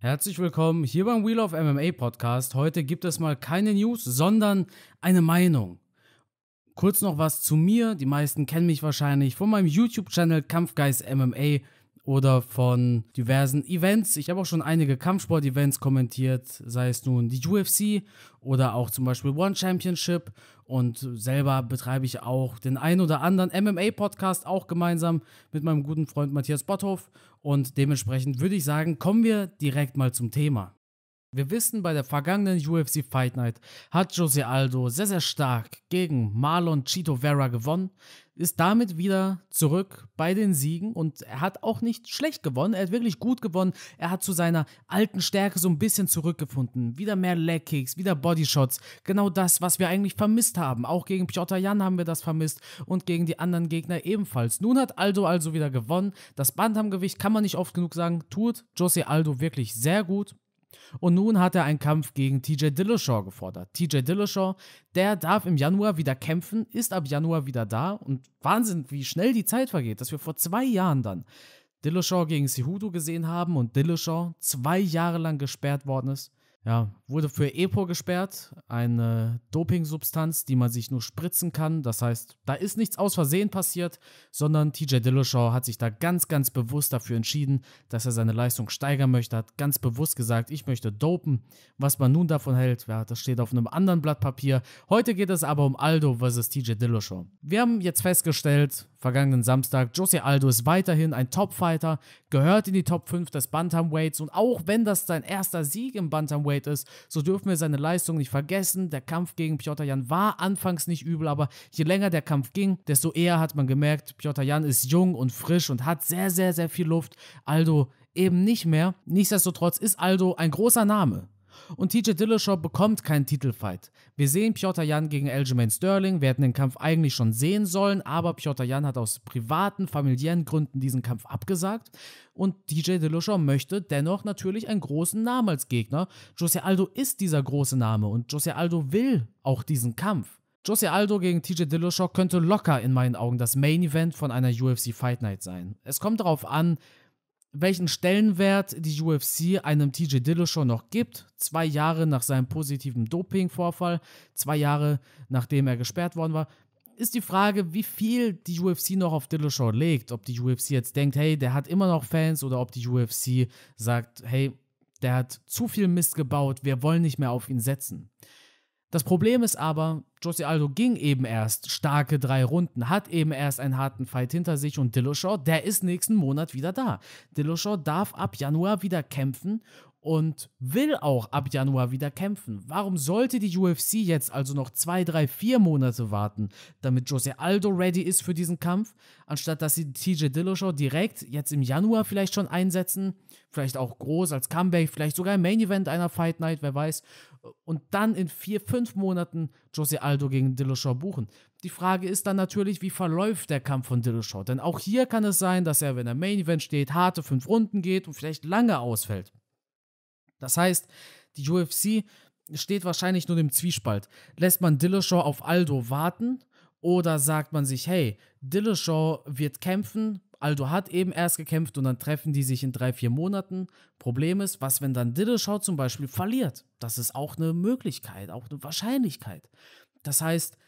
Herzlich willkommen hier beim Wheel of MMA Podcast. Heute gibt es mal keine News, sondern eine Meinung. Kurz noch was zu mir. Die meisten kennen mich wahrscheinlich von meinem YouTube-Channel Kampfgeist MMA oder von diversen Events. Ich habe auch schon einige Kampfsport-Events kommentiert, sei es nun die UFC oder auch zum Beispiel One Championship. Und selber betreibe ich auch den ein oder anderen MMA-Podcast, auch gemeinsam mit meinem guten Freund Matthias Botthoff. Und dementsprechend würde ich sagen, kommen wir direkt mal zum Thema. Wir wissen, bei der vergangenen UFC Fight Night hat Jose Aldo sehr, sehr stark gegen Marlon Chito Vera gewonnen, ist damit wieder zurück bei den Siegen und er hat auch nicht schlecht gewonnen, er hat wirklich gut gewonnen. Er hat zu seiner alten Stärke so ein bisschen zurückgefunden. Wieder mehr Leg Kicks, wieder Bodyshots. Genau das, was wir eigentlich vermisst haben. Auch gegen Piotr Jan haben wir das vermisst und gegen die anderen Gegner ebenfalls. Nun hat Aldo also wieder gewonnen. Das Bantamgewicht kann man nicht oft genug sagen, tut Jose Aldo wirklich sehr gut. Und nun hat er einen Kampf gegen TJ Dillashaw gefordert. TJ Dillashaw, der darf im Januar wieder kämpfen, ist ab Januar wieder da und Wahnsinn, wie schnell die Zeit vergeht, dass wir vor zwei Jahren dann Dillashaw gegen Cejudo gesehen haben und Dillashaw zwei Jahre lang gesperrt worden ist ja, wurde für EPO gesperrt, eine Dopingsubstanz, die man sich nur spritzen kann. Das heißt, da ist nichts aus Versehen passiert, sondern TJ Dillashaw hat sich da ganz, ganz bewusst dafür entschieden, dass er seine Leistung steigern möchte, hat ganz bewusst gesagt, ich möchte dopen. Was man nun davon hält, ja, das steht auf einem anderen Blatt Papier. Heute geht es aber um Aldo versus TJ Dillashaw. Wir haben jetzt festgestellt, vergangenen Samstag, Jose Aldo ist weiterhin ein Topfighter, gehört in die Top 5 des Bantamweights und auch wenn das sein erster Sieg im Bantamweight Flyweight ist. So dürfen wir seine Leistung nicht vergessen. Der Kampf gegen Piotr Jan war anfangs nicht übel, aber je länger der Kampf ging, desto eher hat man gemerkt, Piotr Jan ist jung und frisch und hat sehr, sehr, sehr viel Luft. Aldo eben nicht mehr. Nichtsdestotrotz ist Aldo ein großer Name. Und TJ Dillashaw bekommt keinen Titelfight. Wir sehen Piotr Jan gegen Aljamain Sterling. Wir hätten den Kampf eigentlich schon sehen sollen, aber Piotr Jan hat aus privaten, familiären Gründen diesen Kampf abgesagt. Und TJ Dillashaw möchte dennoch natürlich einen großen Namen als Gegner. Jose Aldo ist dieser große Name und Jose Aldo will auch diesen Kampf. Jose Aldo gegen TJ Dillashaw könnte locker in meinen Augen das Main Event von einer UFC Fight Night sein. Es kommt darauf an, welchen Stellenwert die UFC einem TJ Dillashaw noch gibt. Zwei Jahre nach seinem positiven Dopingvorfall, zwei Jahre nachdem er gesperrt worden war, ist die Frage, wie viel die UFC noch auf Dillashaw legt. Ob die UFC jetzt denkt, hey, der hat immer noch Fans oder ob die UFC sagt, hey, der hat zu viel Mist gebaut, wir wollen nicht mehr auf ihn setzen. Das Problem ist aber, Jose Aldo ging eben erst starke drei Runden, hat eben erst einen harten Fight hinter sich und Dillashaw, der ist nächsten Monat wieder da. Dillashaw darf ab Januar wieder kämpfen und will auch ab Januar wieder kämpfen. Warum sollte die UFC jetzt also noch zwei, drei, vier Monate warten, damit Jose Aldo ready ist für diesen Kampf, anstatt dass sie TJ Dillashaw direkt jetzt im Januar vielleicht schon einsetzen, vielleicht auch groß als Comeback, vielleicht sogar im Main Event einer Fight Night, wer weiß, und dann in vier, fünf Monaten Jose Aldo gegen Dillashaw buchen. Die Frage ist dann natürlich, wie verläuft der Kampf von Dillashaw, denn auch hier kann es sein, dass er, wenn er Main Event steht, harte fünf Runden geht und vielleicht lange ausfällt. Das heißt, die UFC steht wahrscheinlich nur im Zwiespalt. Lässt man Dillashaw auf Aldo warten oder sagt man sich, hey, Dillashaw wird kämpfen, Aldo hat eben erst gekämpft und dann treffen die sich in drei, vier Monaten. Problem ist, was, wenn dann Dillashaw zum Beispiel verliert? Das ist auch eine Möglichkeit, auch eine Wahrscheinlichkeit. Das heißt,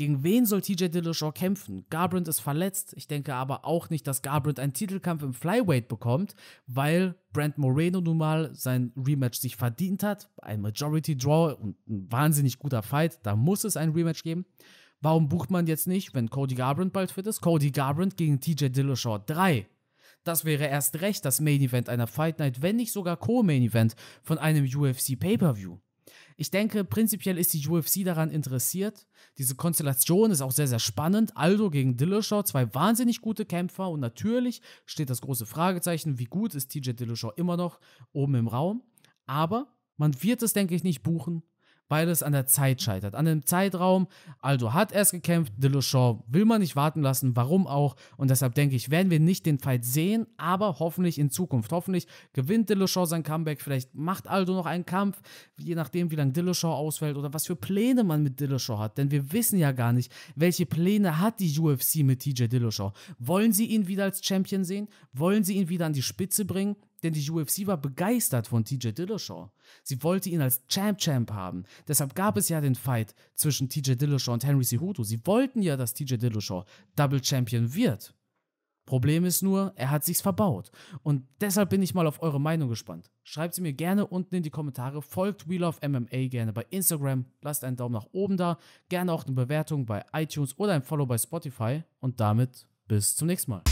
gegen wen soll TJ Dillashaw kämpfen? Garbrandt ist verletzt. Ich denke aber auch nicht, dass Garbrandt einen Titelkampf im Flyweight bekommt, weil Brent Moreno nun mal sein Rematch sich verdient hat. Ein Majority Draw und ein wahnsinnig guter Fight. Da muss es ein Rematch geben. Warum bucht man jetzt nicht, wenn Cody Garbrandt bald fit ist? Cody Garbrandt gegen TJ Dillashaw 3. Das wäre erst recht das Main Event einer Fight Night, wenn nicht sogar Co-Main Event von einem UFC Pay-Per-View. Ich denke, prinzipiell ist die UFC daran interessiert. Diese Konstellation ist auch sehr, sehr spannend. Aldo gegen Dillashaw, zwei wahnsinnig gute Kämpfer und natürlich steht das große Fragezeichen, wie gut ist TJ Dillashaw immer noch oben im Raum. Aber man wird es, denke ich, nicht buchen, beides an der Zeit scheitert, an dem Zeitraum. Also hat er es gekämpft, Dillashaw will man nicht warten lassen, warum auch. Und deshalb denke ich, werden wir nicht den Fight sehen, aber hoffentlich in Zukunft. Hoffentlich gewinnt Dillashaw sein Comeback, vielleicht macht Aldo noch einen Kampf, je nachdem, wie lange Dillashaw ausfällt oder was für Pläne man mit Dillashaw hat. Denn wir wissen ja gar nicht, welche Pläne hat die UFC mit TJ Dillashaw. Wollen sie ihn wieder als Champion sehen? Wollen sie ihn wieder an die Spitze bringen? Denn die UFC war begeistert von TJ Dillashaw. Sie wollte ihn als Champ-Champ haben. Deshalb gab es ja den Fight zwischen TJ Dillashaw und Henry Cejudo. Sie wollten ja, dass TJ Dillashaw Double-Champion wird. Problem ist nur, er hat sich's verbaut. Und deshalb bin ich mal auf eure Meinung gespannt. Schreibt sie mir gerne unten in die Kommentare, folgt Wheel of MMA gerne bei Instagram, lasst einen Daumen nach oben da, gerne auch eine Bewertung bei iTunes oder ein Follow bei Spotify und damit bis zum nächsten Mal.